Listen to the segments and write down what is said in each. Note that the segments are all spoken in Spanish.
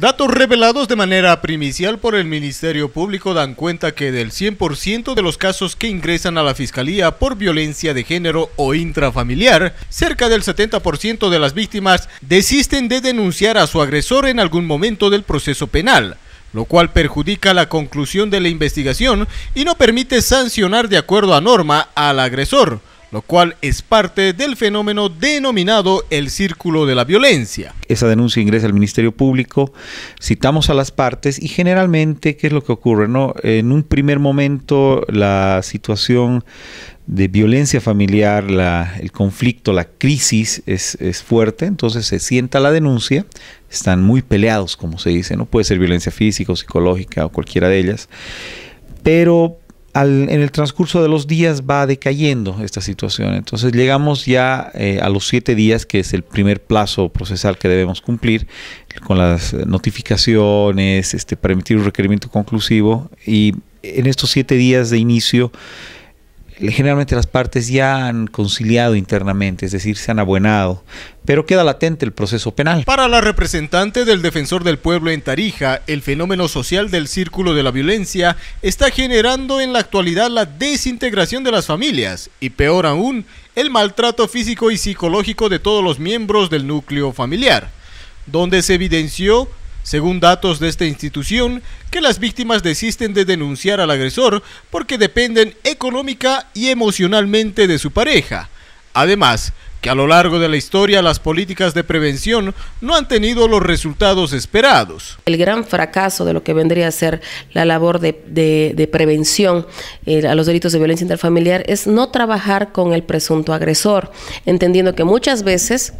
Datos revelados de manera primicial por el Ministerio Público dan cuenta que del 100% de los casos que ingresan a la Fiscalía por violencia de género o intrafamiliar, cerca del 70% de las víctimas desisten de denunciar a su agresor en algún momento del proceso penal lo cual perjudica la conclusión de la investigación y no permite sancionar de acuerdo a norma al agresor, lo cual es parte del fenómeno denominado el círculo de la violencia. Esa denuncia ingresa al Ministerio Público, citamos a las partes y generalmente, ¿qué es lo que ocurre? No? En un primer momento la situación de violencia familiar, el conflicto, la crisis es, es, fuerte, entonces se sienta la denuncia, están muy peleados, como se dice, no puede ser violencia física o psicológica o cualquiera de ellas, pero en el transcurso de los días va decayendo esta situación. Entonces llegamos ya eh, a los siete días, que es el primer plazo procesal que debemos cumplir con las notificaciones, este, para emitir un requerimiento conclusivo. Y en estos siete días de inicio eh, generalmente las partes ya han conciliado internamente, es decir, se han abuenado, pero queda latente el proceso penal. Para la representante del defensor del pueblo en Tarija, el fenómeno social del círculo de la violencia está generando en la actualidad la desintegración de las familias y peor aún, el maltrato físico y psicológico de todos los miembros del núcleo familiar, donde se evidenció según datos de esta institución, que las víctimas desisten de denunciar al agresor porque dependen económica y emocionalmente de su pareja. Además, que a lo largo de la historia las políticas de prevención no han tenido los resultados esperados. El gran fracaso de lo que vendría a ser la labor de, prevención eh, a los delitos de violencia interfamiliar es no trabajar con el presunto agresor, entendiendo que muchas veces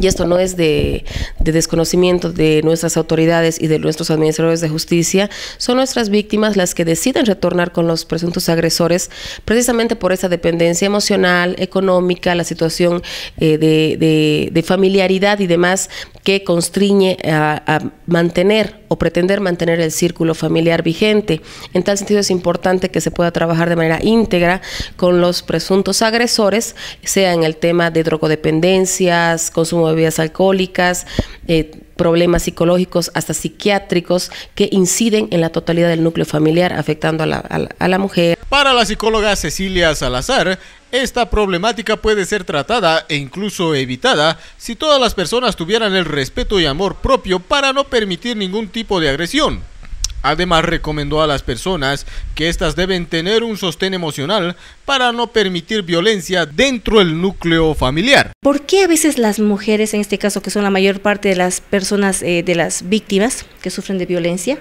y esto no es de, desconocimiento de nuestras autoridades y de nuestros administradores de justicia, son nuestras víctimas las que deciden retornar con los presuntos agresores precisamente por esa dependencia emocional, económica, la situación eh, de, familiaridad y demás que constriñe a mantener o pretender mantener el círculo familiar vigente. En tal sentido es importante que se pueda trabajar de manera íntegra con los presuntos agresores, sea en el tema de drogodependencias, consumo de bebidas alcohólicas, eh, problemas psicológicos hasta psiquiátricos que inciden en la totalidad del núcleo familiar, afectando a la mujer. Para la psicóloga Cecilia Salazar, esta problemática puede ser tratada e incluso evitada si todas las personas tuvieran el respeto y amor propio para no permitir ningún tipo de agresión. Además recomendó a las personas que éstas deben tener un sostén emocional para no permitir violencia dentro del núcleo familiar. ¿Por qué a veces las mujeres, en este caso que son la mayor parte de las personas eh, de las víctimas que sufren de violencia,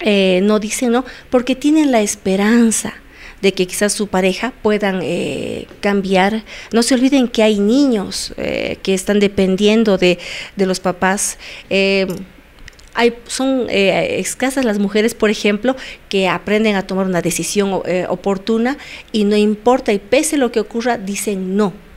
eh, no dicen no, porque tienen la esperanza de que quizás su pareja puedan eh, cambiar. No se olviden que hay niños eh, que están dependiendo de, los papás. hay, son escasas las mujeres, por ejemplo, que aprenden a tomar una decisión oportuna y no importa, y pese a lo que ocurra, dicen no